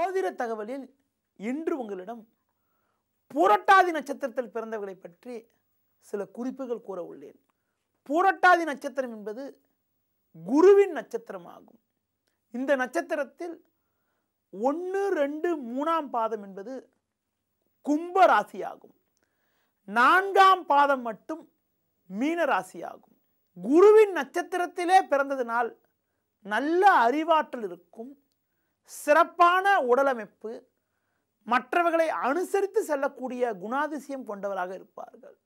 ஜோதிட தகவலில் இன்று உங்களிடம் புரட்டாதி நட்சத்திரத்தில் பிறந்தவர்களை பற்றி சில குறிப்புகள் கூற உள்ளேன் புரட்டாதி நட்சத்திரம் என்பது குருவின் நட்சத்திரமாகும் இந்த நட்சத்திரத்தில் ஒன்று ரெண்டு மூணாம் பாதம் என்பது கும்ப ராசியாகும் நான்காம் பாதம் மட்டும் மீன ராசியாகும் குருவின் நட்சத்திரத்திலே பிறந்ததினால் நல்ல அறிவாற்றல் இருக்கும் சிறப்பான உடலமைப்பு மற்றவர்களை அனுசரித்து செல்லக்கூடிய குணாதிசயம் கொண்டவராக இருப்பார்கள்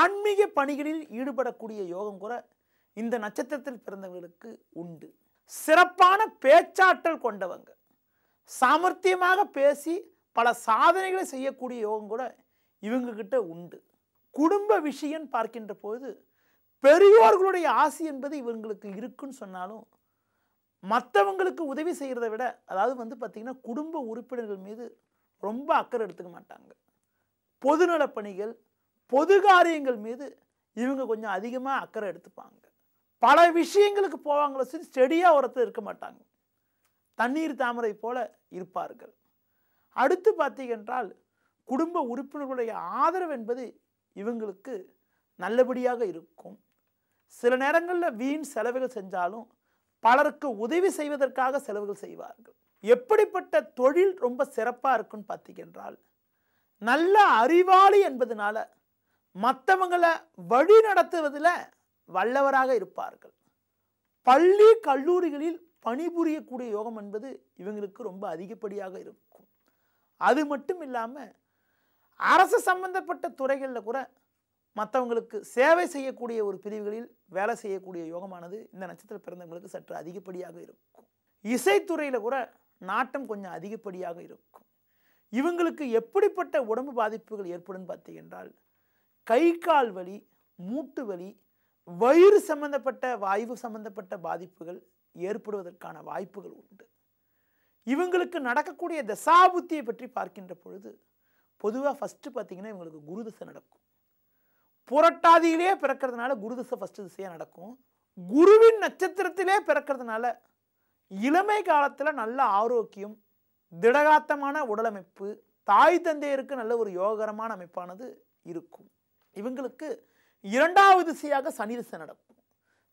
ஆன்மீக பணிகளில் ஈடுபடக்கூடிய யோகம் கூட இந்த நட்சத்திரத்தில் பிறந்தவர்களுக்கு உண்டு சிறப்பான பேச்சாற்றல் கொண்டவங்க சாமர்த்தியமாக பேசி பல சாதனைகளை செய்யக்கூடிய யோகம் கூட இவங்கக்கிட்ட உண்டு குடும்ப விஷயம் பார்க்கின்ற போது பெரியோர்களுடைய ஆசி என்பது இவங்களுக்கு இருக்குன்னு சொன்னாலும் மற்றவங்களுக்கு உதவி செய்கிறத விட அதாவது வந்து பார்த்திங்கன்னா குடும்ப உறுப்பினர்கள் மீது ரொம்ப அக்கறை எடுத்துக்க மாட்டாங்க பொதுநல பணிகள் பொது காரியங்கள் மீது இவங்க கொஞ்சம் அதிகமாக அக்கறை எடுத்துப்பாங்க பல விஷயங்களுக்கு போவாங்களோ சரி ஸ்டெடியாக ஒருத்தர் இருக்க மாட்டாங்க தண்ணீர் தாமரை போல இருப்பார்கள் அடுத்து பார்த்தீங்கன்றால் குடும்ப உறுப்பினர்களுடைய ஆதரவு என்பது இவங்களுக்கு நல்லபடியாக இருக்கும் சில நேரங்களில் வீண் செலவுகள் செஞ்சாலும் பலருக்கு உதவி செய்வதற்காக செலவுகள் செய்வார்கள் எப்படிப்பட்ட தொழில் ரொம்ப சிறப்பாக இருக்குன்னு பார்த்தீங்கன்றால் நல்ல அறிவாளி என்பதனால மற்றவங்களை வழி நடத்துவதில் வல்லவராக இருப்பார்கள் பள்ளி கல்லூரிகளில் பணிபுரியக்கூடிய யோகம் என்பது இவங்களுக்கு ரொம்ப அதிகப்படியாக இருக்கும் அது மட்டும் இல்லாமல் அரசு சம்பந்தப்பட்ட துறைகளில் கூட மற்றவங்களுக்கு சேவை செய்யக்கூடிய ஒரு பிரிவுகளில் வேலை செய்யக்கூடிய யோகமானது இந்த நட்சத்திர பிறந்தவங்களுக்கு சற்று அதிகப்படியாக இருக்கும் இசைத்துறையில் கூட நாட்டம் கொஞ்சம் அதிகப்படியாக இருக்கும் இவங்களுக்கு எப்படிப்பட்ட உடம்பு பாதிப்புகள் ஏற்படும் பார்த்தீங்கன்றால் கை கால் வலி மூட்டு வலி வயிறு சம்பந்தப்பட்ட வாய்வு சம்பந்தப்பட்ட பாதிப்புகள் ஏற்படுவதற்கான வாய்ப்புகள் உண்டு இவங்களுக்கு நடக்கக்கூடிய தசாபுத்தியை பற்றி பார்க்கின்ற பொழுது பொதுவாக ஃபஸ்ட்டு பார்த்திங்கன்னா இவங்களுக்கு குருதசை நடக்கும் புரட்டாதியிலே பிறக்கிறதுனால குருதிசை ஃபஸ்ட்டு திசையாக நடக்கும் குருவின் நட்சத்திரத்திலே பிறக்கிறதுனால இளமை காலத்தில் நல்ல ஆரோக்கியம் திடகாத்தமான உடலமைப்பு தாய் தந்தையருக்கு நல்ல ஒரு யோகரமான அமைப்பானது இருக்கும் இவங்களுக்கு இரண்டாவது திசையாக சனி திசை நடக்கும்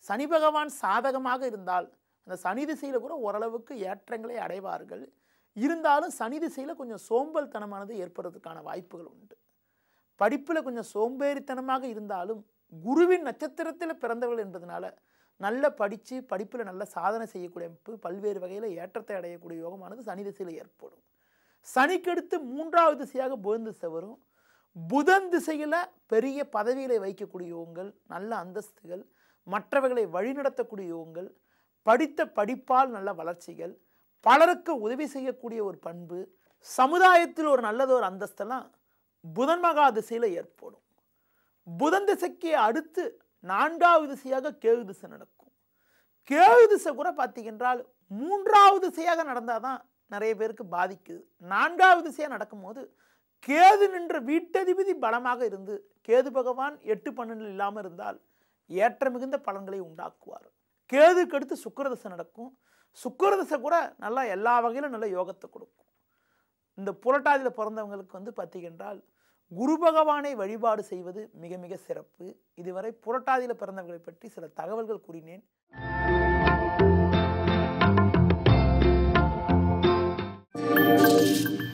சனி பகவான் சாதகமாக இருந்தால் அந்த சனி திசையில் கூட ஓரளவுக்கு ஏற்றங்களை அடைவார்கள் இருந்தாலும் சனி திசையில் கொஞ்சம் சோம்பல் தனமானது ஏற்படுறதுக்கான வாய்ப்புகள் உண்டு படிப்பில் கொஞ்சம் சோம்பேறித்தனமாக இருந்தாலும் குருவின் நட்சத்திரத்தில் பிறந்தவர்கள் என்பதனால நல்லா படித்து படிப்பில் நல்ல சாதனை செய்யக்கூடிய அமைப்பு பல்வேறு வகையில் ஏற்றத்தை அடையக்கூடிய யோகமானது சனி திசையில் ஏற்படும் சனிக்கடுத்து மூன்றாவது திசையாக புதன் திசை வரும் புதன் திசையில் பெரிய பதவிகளை வைக்கக்கூடிய யோகங்கள் நல்ல அந்தஸ்துகள் மற்றவர்களை வழிநடத்தக்கூடிய யோகங்கள் படித்த படிப்பால் நல்ல வளர்ச்சிகள் பலருக்கு உதவி செய்யக்கூடிய ஒரு பண்பு சமுதாயத்தில் ஒரு நல்லது ஒரு அந்தஸ்தெல்லாம் புதன் மகா திசையில் ஏற்படும் புதன் திசைக்கு அடுத்து நான்காவது திசையாக கேது திசை நடக்கும் கேது திசை கூட பார்த்தீங்கன்றால் மூன்றாவது திசையாக நடந்தால் தான் நிறைய பேருக்கு பாதிக்குது நான்காவது திசையாக நடக்கும்போது கேது நின்ற வீட்டதிபதி பலமாக இருந்து கேது பகவான் எட்டு பன்னெண்டில் இல்லாமல் இருந்தால் ஏற்ற மிகுந்த பலன்களை உண்டாக்குவார் கேதுக்கு அடுத்து சுக்கரதசை நடக்கும் சுக்கரதசை கூட நல்லா எல்லா வகையிலும் நல்ல யோகத்தை கொடுக்கும் இந்த புரட்டாதியில் பிறந்தவங்களுக்கு வந்து பார்த்திங்கன்றால் குரு பகவானை வழிபாடு செய்வது மிக மிக சிறப்பு இதுவரை புரட்டாதியில் பிறந்தவர்களை பற்றி சில தகவல்கள் கூறினேன் Thank you.